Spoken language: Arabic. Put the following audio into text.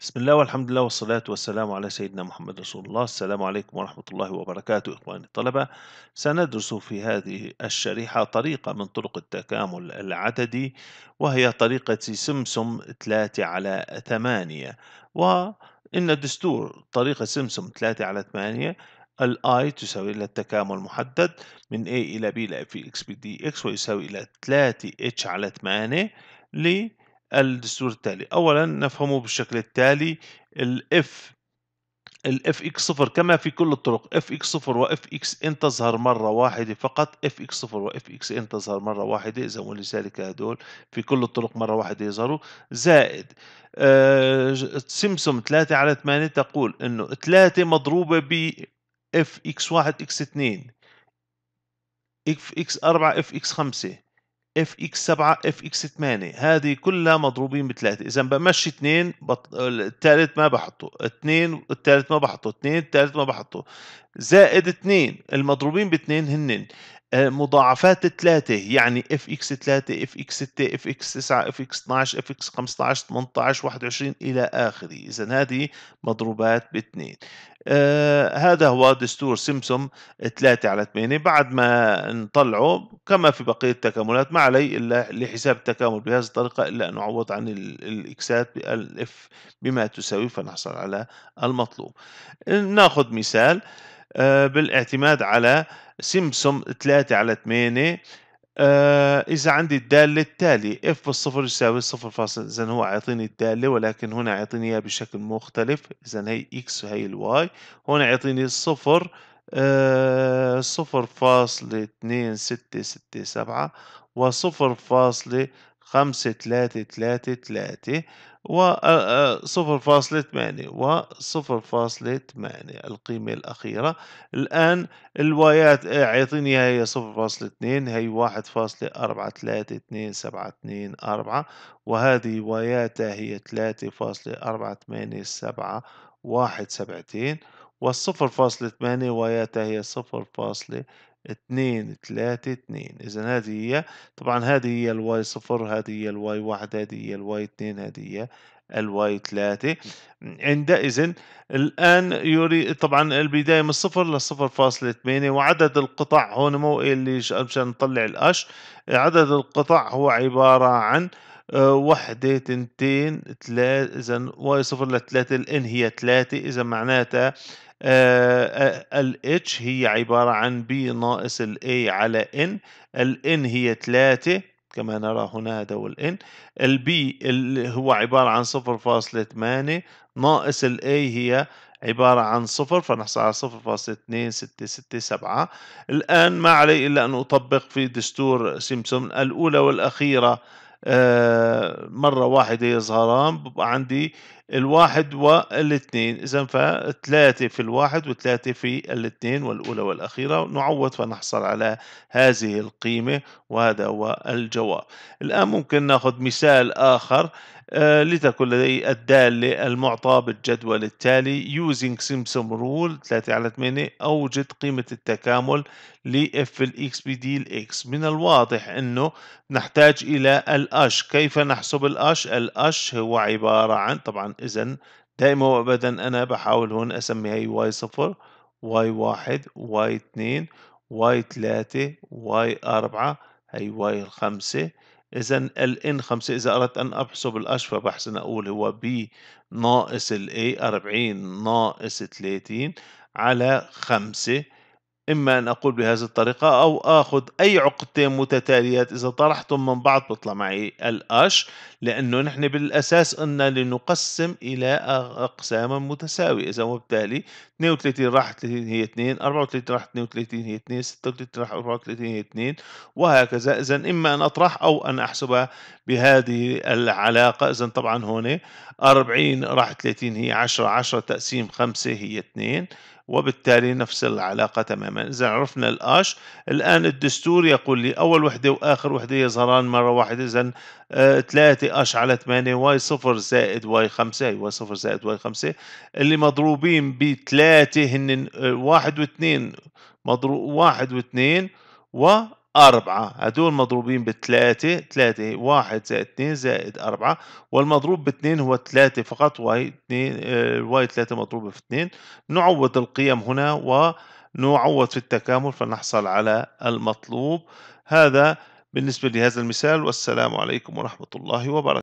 بسم الله والحمد لله والصلاة والسلام على سيدنا محمد رسول الله السلام عليكم ورحمة الله وبركاته إخواني الطلبة سندرس في هذه الشريحة طريقة من طرق التكامل العددي وهي طريقة سمسم 3 على 8 وإن الدستور طريقة سمسم 3 على 8 ال i تساوي إلى التكامل المحدد من a إلى b إلى f في x b dx ويساوي إلى 3 h على 8 ل الدستور التالي أولا نفهمه بالشكل التالي الاف الاف اكس صفر كما في كل الطرق اف اكس صفر واف اكس ان تظهر مرة واحدة فقط اف اكس صفر واف اكس ان تظهر مرة واحدة إذا ولذلك هدول في كل الطرق مرة واحدة يظهروا زائد آه سمسم 3 على 8 تقول انه 3 مضروبة ب اف اكس 1 اكس 2 اف اكس 4 اف اكس 5 اف اكس 7 اف اكس 8 هذه كلها مضروبين بثلاثه اذا بمشي اثنين بط... الثالث ما بحطه اثنين الثالث ما بحطه اثنين الثالث ما بحطه زائد اثنين المضروبين باثنين هنن آه، مضاعفات الثلاثة يعني اف اكس 3 اف اكس 6 اف اكس 9 اف اكس 12 اف اكس 15 18 21 الى اخره اذا هذه مضروبات باثنين آه هذا هو دستور سمسم 3 على 8 بعد ما نطلعه كما في بقية التكاملات ما علي إلا لحساب التكامل بهذه الطريقة إلا أن نعوض عن الإكسات بالإف بما تساوي فنحصل على المطلوب آه، ناخذ مثال آه آه، بالاعتماد على سمسم 3 على 8 آه، إذا عندي الدالة التالي f بالصفر يساوي صفر فاصل إذا هو عيطيني الدالة ولكن هنا عيطيني إياها بشكل مختلف إذا هي x وهي الواي هنا عيطيني صفر آه، صفر فاصلة اتنين ستة ستة سبعة وصفر فاصلة خمسة تلاتة تلاتة تلاتة وصفر فاصلة ثمانية وصفر فاصلة ثمانية القيمة الأخيرة الآن الوايات آه، عيطيني إياها هي صفر فاصلة اثنين هي واحد فاصلة أربعة ثلاثة اثنين سبعة اثنين أربعة وهذه واياتها هي ثلاثة فاصلة أربعة ثمانية سبعة واحد سبعتين والصفر فاصلة ثمانية واياتها هي صفر فاصلة اثنين ثلاثة اثنين إذا هذه هي طبعا هذه هي الواي صفر هذه هي الواي واحد هذه هي الواي اثنين هذه هي الواي ثلاثة عندئذ الآن يري طبعا البداية من الصفر للصفر فاصلة ثمانية وعدد القطع هون مو اللي مشان نطلع الأش عدد القطع هو عبارة عن واحدة وحدة تنتين تلات إذا واي صفر لتلاتة الإن هي تلاتة إذا معناتها آه، الاتش هي عبارة عن بي ناقص الاي على ان الان هي تلاتة كما نرى هنا هذا هو الان البي اللي هو عبارة عن صفر فاصلة ثمانية ناقص الاي هي عبارة عن صفر فنحصل على صفر فاصلة اثنين ستة ستة سبعة الآن ما علي إلا أن أطبق في دستور سيمسون الأولى والأخيرة آه، مره واحده يظهران ببقى عندي الواحد والاثنين إذا فثلاثة في الواحد وثلاثة في الاثنين والأولى والأخيرة نعوض فنحصل على هذه القيمة وهذا هو الجواب الآن ممكن نأخذ مثال آخر آه لتكن لدي الدالة المعطى بالجدول التالي using simpson رول 3 على 8 أوجد قيمة التكامل ل f الإكس بدي الإكس من الواضح أنه نحتاج إلى الأش كيف نحسب الأش الأش هو عبارة عن طبعا إذا دائما وأبدا أنا بحاول هون أسمي هي واي صفر واي واحد واي اتنين واي تلاتة واي أربعة هي واي الخمسة إذا ال إن خمسة إذا أردت أن أحسب الأش فبحسن أقول هو بي ناقص الاي اربعين ناقص ثلاثين على خمسة إما أن أقول بهذه الطريقة أو آخذ أي عقدتين متتاليات إذا طرحتم من بعض بطلع معي الأش لأنه نحن بالأساس أن لنقسم إلى أقسام متساوية إذا وبالتالي 32 راح 30 هي 2 34 راح 32 هي 2 36 راح 34 هي 2 وهكذا إذا إما أن أطرح أو أن أحسبها بهذه العلاقة إذا طبعا هون 40 راح 30 هي 10 10 تقسيم 5 هي 2 وبالتالي نفس العلاقة تماما إذا عرفنا الأش الآن الدستور يقول لي أول وحدة وآخر وحدة يظهران مرة واحدة إذا 3 آه، أش على 8 واي 0 زائد واي 5 واي 0 زائد واي 5 اللي مضروبين بثلاثة هن آه، واحد واثنين مضروب واحد واثنين و أربعة هدول مضروبين بثلاثة ثلاثة واحد زائد اثنين زائد أربعة والمضروب باثنين هو ثلاثة فقط واي اثنين آه، واي ثلاثة مضروبة في اثنين نعوض القيم هنا ونعوض في التكامل فنحصل على المطلوب هذا بالنسبة لهذا المثال والسلام عليكم ورحمة الله وبركاته